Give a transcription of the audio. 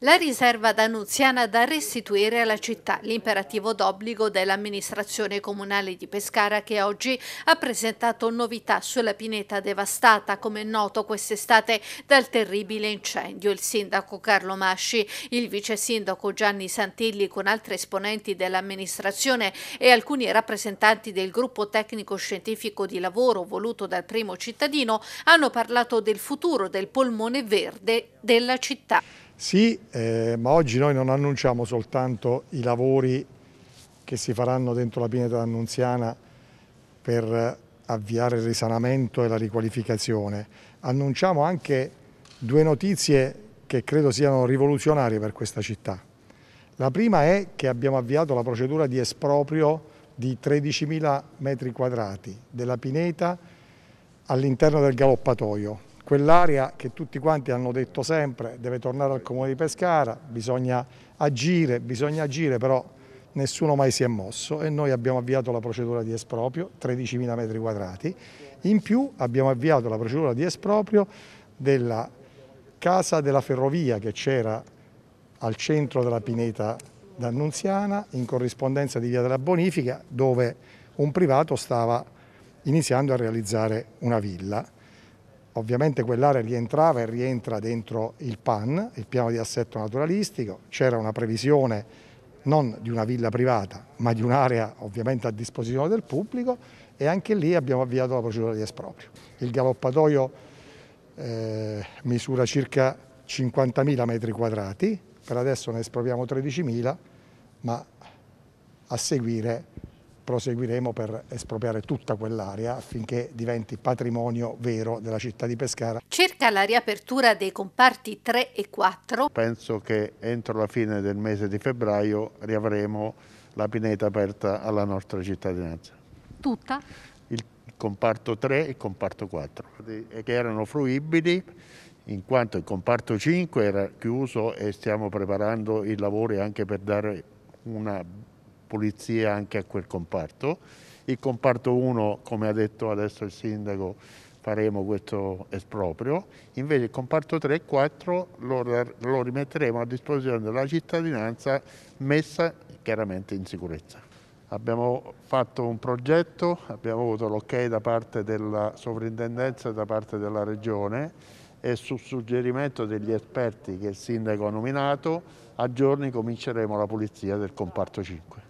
La riserva danuziana da restituire alla città, l'imperativo d'obbligo dell'amministrazione comunale di Pescara che oggi ha presentato novità sulla pineta devastata, come è noto quest'estate, dal terribile incendio. Il sindaco Carlo Masci, il vice sindaco Gianni Santilli con altri esponenti dell'amministrazione e alcuni rappresentanti del gruppo tecnico scientifico di lavoro voluto dal primo cittadino hanno parlato del futuro del polmone verde della città. Sì, eh, ma oggi noi non annunciamo soltanto i lavori che si faranno dentro la pineta annunziana per avviare il risanamento e la riqualificazione. Annunciamo anche due notizie che credo siano rivoluzionarie per questa città. La prima è che abbiamo avviato la procedura di esproprio di 13.000 metri quadrati della pineta all'interno del galoppatoio quell'area che tutti quanti hanno detto sempre deve tornare al Comune di Pescara, bisogna agire, bisogna agire, però nessuno mai si è mosso e noi abbiamo avviato la procedura di esproprio, 13.000 metri quadrati, in più abbiamo avviato la procedura di esproprio della casa della ferrovia che c'era al centro della pineta d'Annunziana in corrispondenza di via della bonifica dove un privato stava iniziando a realizzare una villa. Ovviamente quell'area rientrava e rientra dentro il PAN, il piano di assetto naturalistico, c'era una previsione non di una villa privata, ma di un'area ovviamente a disposizione del pubblico e anche lì abbiamo avviato la procedura di esproprio. Il galoppatoio eh, misura circa 50.000 metri quadrati, per adesso ne espropriamo 13.000, ma a seguire proseguiremo per espropriare tutta quell'area affinché diventi patrimonio vero della città di Pescara. Circa la riapertura dei comparti 3 e 4. Penso che entro la fine del mese di febbraio riavremo la pineta aperta alla nostra cittadinanza. Tutta? Il comparto 3 e il comparto 4, che erano fruibili in quanto il comparto 5 era chiuso e stiamo preparando i lavori anche per dare una pulizia anche a quel comparto. Il comparto 1, come ha detto adesso il sindaco, faremo questo esproprio, invece il comparto 3 e 4 lo, lo rimetteremo a disposizione della cittadinanza messa chiaramente in sicurezza. Abbiamo fatto un progetto, abbiamo avuto l'ok da parte della sovrintendenza e da parte della regione e su suggerimento degli esperti che il sindaco ha nominato a giorni cominceremo la pulizia del comparto 5.